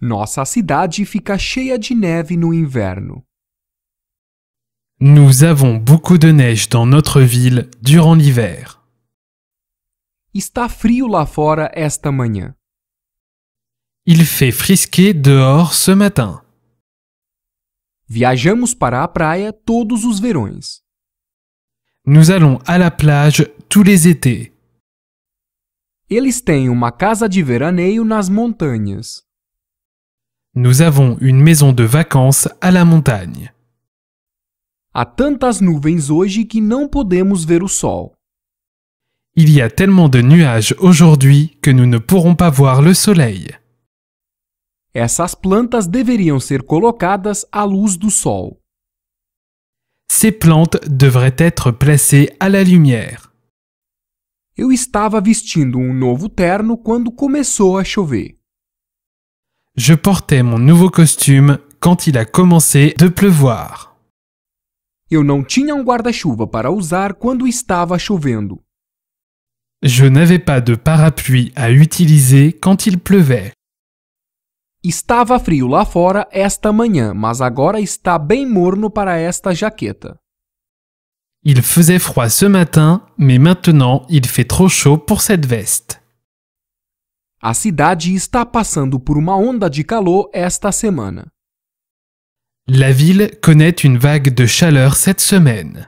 Nossa cidade fica cheia de neve no inverno. Nous avons beaucoup de neige dans notre ville durant l'hiver. Está frio lá fora esta manhã. Il fait frisquer dehors ce matin. Viajamos para a praia todos os verões. Nous allons à la plage tous les étés. Eles têm uma casa de veraneio nas montanhas. Nous avons une maison de vacances à la montagne. Há tantas nuvens hoje que não podemos ver o sol. Il y a tellement de nuages aujourd'hui que nous ne pourrons pas voir le soleil. Essas plantas deveriam ser colocadas à luz do sol. Ces plantes devraient être placées à la lumière. Eu estava vestindo um novo terno quando começou a chover. Je portais mon nouveau costume quand il a commencé de pleuvoir. Eu não tinha um guarda-chuva para usar quando estava chovendo. Je n'avais pas de parapluie à utiliser quand il pleuvait. Estava frio lá fora esta manhã, mas agora está bem morno para esta jaqueta. Il faisait froid ce matin, mais maintenant il fait trop chaud pour cette veste. A cidade está passando por uma onda de calor esta semana. La ville connaît une vague de chaleur cette semaine.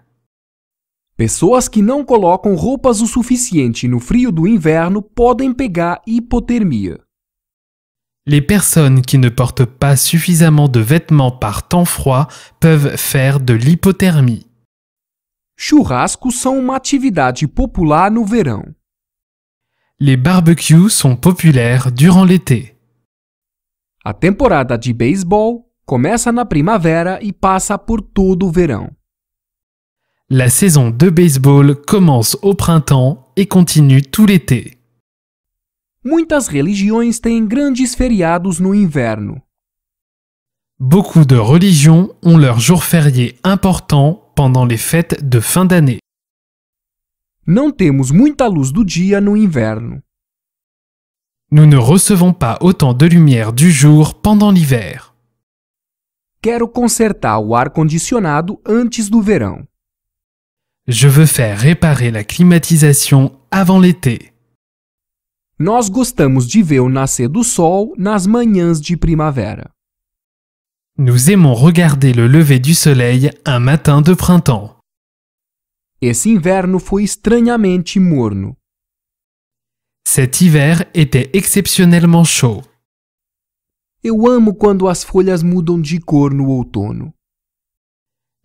Pessoas que não colocam roupas o suficiente no frio do inverno podem pegar hipotermia. Les personnes qui ne portent pas suffisamment de vêtements par temps froid peuvent faire de l'hypothermie. Churrascos são uma atividade popular no verão. Les barbecues sont populaires durant l'été. A temporada de beisebol começa na primavera e passa por todo o verão. La saison de baseball commence au printemps et continue tout l'été. Muitas religiões têm grandes feriados no inverno. Beaucoup de religions ont leurs jours fériés importants pendant les fêtes de fin d'année. Não temos muita luz do dia no inverno. Nous ne recevons pas autant de lumière du jour pendant l'hiver. Quero consertar o ar condicionado antes do verão. Je veux faire réparer la climatisation avant l'été. Nós gostamos de ver o nascer do sol nas manhãs de primavera. Nous aimons regarder le lever du soleil un matin de printemps. Esse inverno foi estranhamente morno. Cet hiver était exceptionnellement chaud. Eu amo quando as folhas mudam de cor no outono.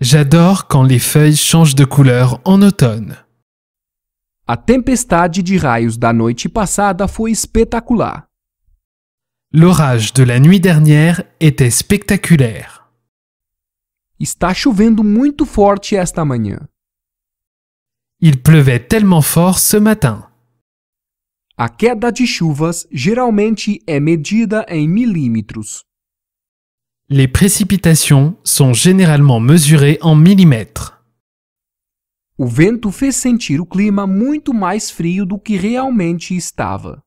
J'adore quand les feuilles changent de couleur en automne. A tempestade de raios da noite passada foi espetacular. L'orage de la nuit dernière était spectaculaire. Está chovendo muito forte esta manhã. Il pleuvait tellement fort ce matin. A queda de chuvas geralmente é medida em milímetros. Les précipitations sont généralement mesurées en millimètres. O vento fez sentir o clima muito mais frio do que realmente estava.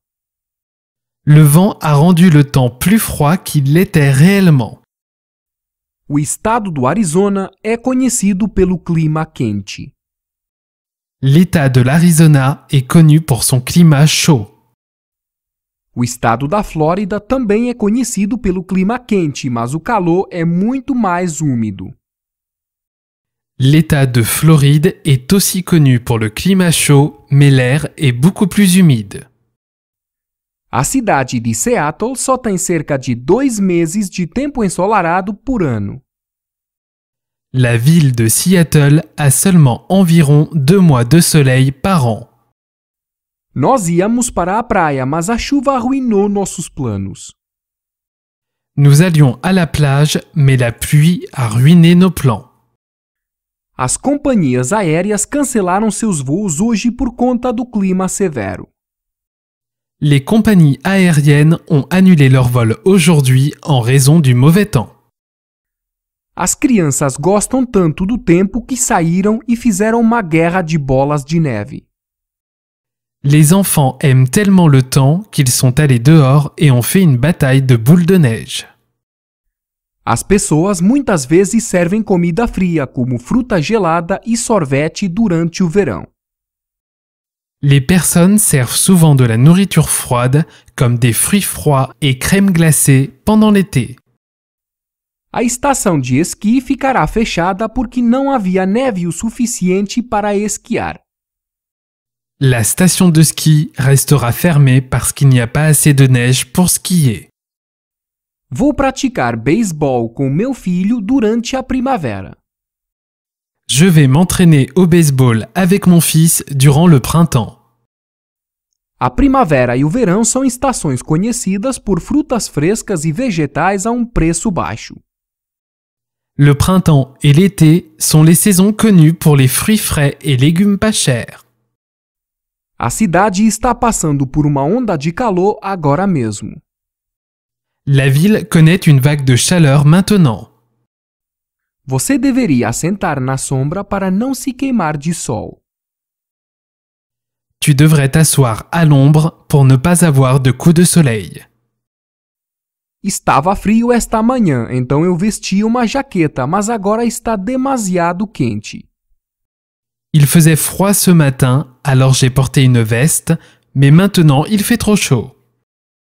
Le vent a rendu le temps plus froid qu'il l'était réellement. O estado do Arizona é conhecido pelo clima quente. L'État de l'Arizona est connu pour son climat chaud. O estado da Flórida também é conhecido pelo clima quente, mas o calor é muito mais úmido. L'État de Floride est aussi connu pour le climat chaud, mais l'air est beaucoup plus humide. A cidade de Seattle só tem cerca de dois meses de tempo ensolarado por ano. La ville de Seattle a seulement environ deux mois de soleil par an. Nous allions à la plage, mais la pluie a ruiné nos plans. As companhias aéreas cancelaram seus hoje por conta do clima severo. Les compagnies aériennes ont annulé leurs vols aujourd'hui en raison du mauvais temps. As crianças gostam tanto do tempo que saíram e fizeram uma guerra de bolas de neve. Les enfants aiment tellement le temps qu'ils sont allés dehors et ont fait une bataille de boules de neige. As pessoas muitas vezes servem comida fria, como fruta gelada e sorvete durante o verão. Les personnes servent souvent de la nourriture froide, comme des fruits froids et crème glacée pendant l'été. A estação de esqui ficará fechada porque não havia neve o suficiente para esquiar. La station de ski restera fermée parce qu'il n'y a pas assez de neige pour skier. Vou praticar beisebol com meu filho durante a primavera. Je vais m'entraîner au baseball avec mon fils durant le printemps. A primavera e o verão são estações conhecidas por frutas frescas e vegetais a um preço baixo. Le printemps et l'été sont les saisons connues pour les fruits frais et légumes pas chers. A cidade está passando por uma onda de calor agora mesmo. La ville connaît une vague de chaleur maintenant. Você deveria sentar na sombra para não se queimar de sol. Tu devrais t'asseoir à l'ombre pour ne pas avoir de coups de soleil. Estava frio esta manhã, então eu vesti uma jaqueta, mas agora está demasiado quente. Il faisait froid ce matin, alors j'ai porté une veste, mais maintenant il fait trop chaud.